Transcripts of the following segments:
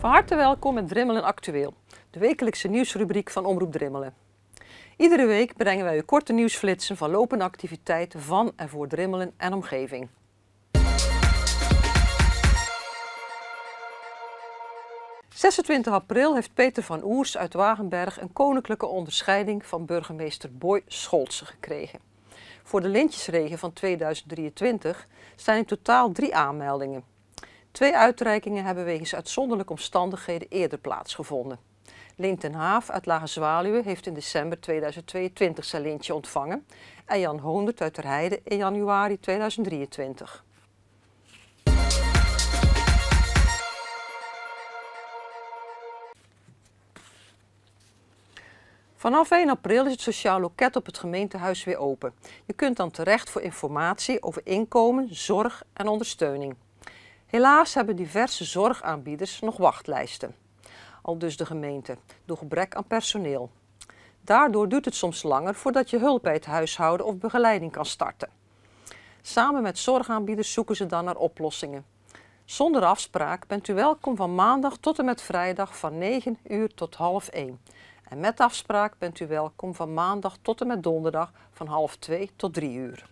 Van harte welkom met Drimmelen Actueel, de wekelijkse nieuwsrubriek van Omroep Drimmelen. Iedere week brengen wij u korte nieuwsflitsen van lopende activiteiten van en voor Drimmelen en omgeving. 26 april heeft Peter van Oers uit Wagenberg een koninklijke onderscheiding van burgemeester Boy Scholze gekregen. Voor de lintjesregen van 2023 zijn in totaal drie aanmeldingen. Twee uitreikingen hebben wegens uitzonderlijke omstandigheden eerder plaatsgevonden. Lin uit Lage Zwaluwe heeft in december 2022 zijn lintje ontvangen en Jan Hondert uit Terheide in januari 2023. Vanaf 1 april is het sociaal loket op het gemeentehuis weer open. Je kunt dan terecht voor informatie over inkomen, zorg en ondersteuning. Helaas hebben diverse zorgaanbieders nog wachtlijsten. Al dus de gemeente, door gebrek aan personeel. Daardoor duurt het soms langer voordat je hulp bij het huishouden of begeleiding kan starten. Samen met zorgaanbieders zoeken ze dan naar oplossingen. Zonder afspraak bent u welkom van maandag tot en met vrijdag van 9 uur tot half 1. En met afspraak bent u welkom van maandag tot en met donderdag van half 2 tot 3 uur.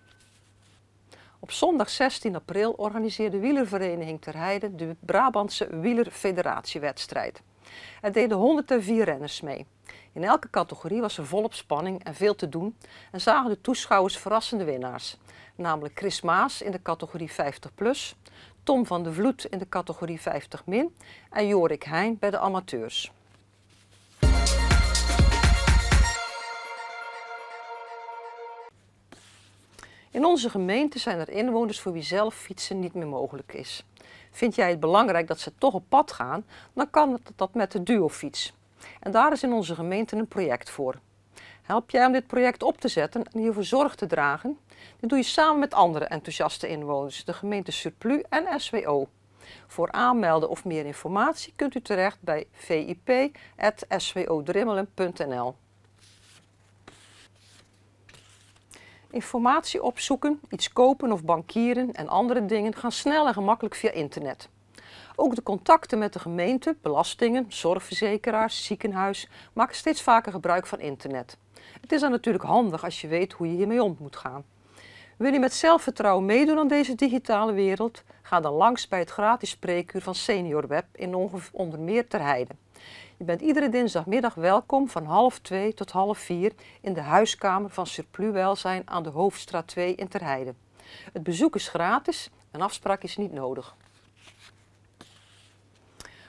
Op zondag 16 april organiseerde wielervereniging Ter Heide de Brabantse wielerfederatiewedstrijd. Er deden 104 renners mee. In elke categorie was er volop spanning en veel te doen en zagen de toeschouwers verrassende winnaars. Namelijk Chris Maas in de categorie 50+, plus, Tom van de Vloed in de categorie 50- min en Jorik Heijn bij de amateurs. In onze gemeente zijn er inwoners voor wie zelf fietsen niet meer mogelijk is. Vind jij het belangrijk dat ze toch op pad gaan, dan kan dat met de duofiets. En daar is in onze gemeente een project voor. Help jij om dit project op te zetten en hiervoor zorg te dragen? Dit doe je samen met andere enthousiaste inwoners, de gemeente Surplus en SWO. Voor aanmelden of meer informatie kunt u terecht bij vip.swodrimmelen.nl Informatie opzoeken, iets kopen of bankieren en andere dingen gaan snel en gemakkelijk via internet. Ook de contacten met de gemeente, belastingen, zorgverzekeraars, ziekenhuis maken steeds vaker gebruik van internet. Het is dan natuurlijk handig als je weet hoe je hiermee om moet gaan. Wil je met zelfvertrouwen meedoen aan deze digitale wereld? Ga dan langs bij het gratis spreekuur van Seniorweb in onder meer Ter Heide. Je bent iedere dinsdagmiddag welkom van half twee tot half vier in de huiskamer van Surplus aan de Hoofdstraat 2 in Terheide. Het bezoek is gratis, en afspraak is niet nodig.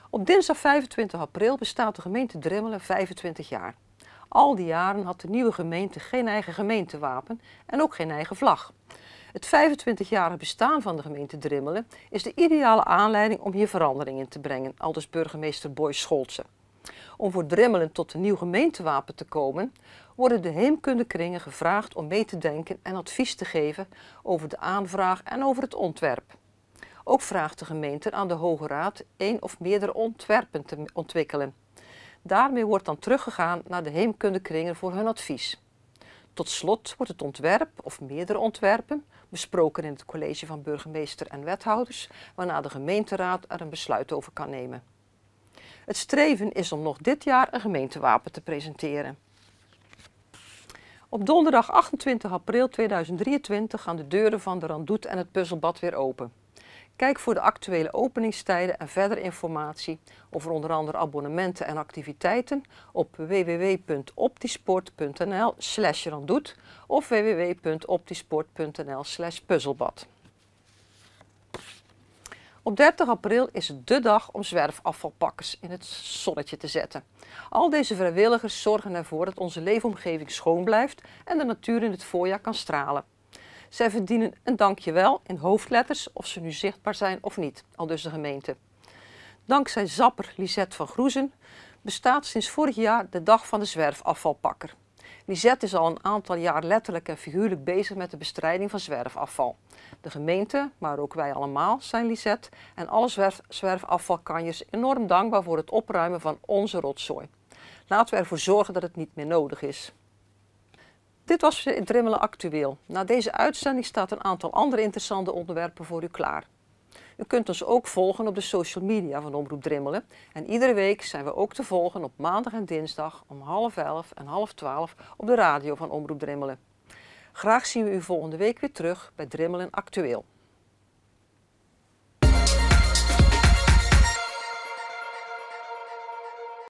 Op dinsdag 25 april bestaat de gemeente Dremmelen 25 jaar. Al die jaren had de nieuwe gemeente geen eigen gemeentewapen en ook geen eigen vlag. Het 25-jarig bestaan van de gemeente Drimmelen is de ideale aanleiding om hier verandering in te brengen, aldus burgemeester Boys Scholze. Om voor Drimmelen tot een nieuw gemeentewapen te komen, worden de heemkundekringen gevraagd om mee te denken en advies te geven over de aanvraag en over het ontwerp. Ook vraagt de gemeente aan de Hoge Raad één of meerdere ontwerpen te ontwikkelen. Daarmee wordt dan teruggegaan naar de heemkundekringen voor hun advies. Tot slot wordt het ontwerp, of meerdere ontwerpen, besproken in het college van burgemeester en wethouders, waarna de gemeenteraad er een besluit over kan nemen. Het streven is om nog dit jaar een gemeentewapen te presenteren. Op donderdag 28 april 2023 gaan de deuren van de Randoet en het Puzzelbad weer open. Kijk voor de actuele openingstijden en verdere informatie over onder andere abonnementen en activiteiten op www.optisport.nl slash randoet of www.optisport.nl slash puzzelbad. Op 30 april is het de dag om zwerfafvalpakkers in het zonnetje te zetten. Al deze vrijwilligers zorgen ervoor dat onze leefomgeving schoon blijft en de natuur in het voorjaar kan stralen. Zij verdienen een dankjewel in hoofdletters of ze nu zichtbaar zijn of niet, al dus de gemeente. Dankzij zapper Lisette van Groezen bestaat sinds vorig jaar de Dag van de Zwerfafvalpakker. Lisette is al een aantal jaar letterlijk en figuurlijk bezig met de bestrijding van zwerfafval. De gemeente, maar ook wij allemaal, zijn Lisette en alle zwerf zwerfafvalkanjers enorm dankbaar voor het opruimen van onze rotzooi. Laten we ervoor zorgen dat het niet meer nodig is. Dit was in Drimmelen Actueel. Na deze uitzending staat een aantal andere interessante onderwerpen voor u klaar. U kunt ons ook volgen op de social media van Omroep Drimmelen. En iedere week zijn we ook te volgen op maandag en dinsdag om half elf en half twaalf op de radio van Omroep Drimmelen. Graag zien we u volgende week weer terug bij Drimmelen Actueel.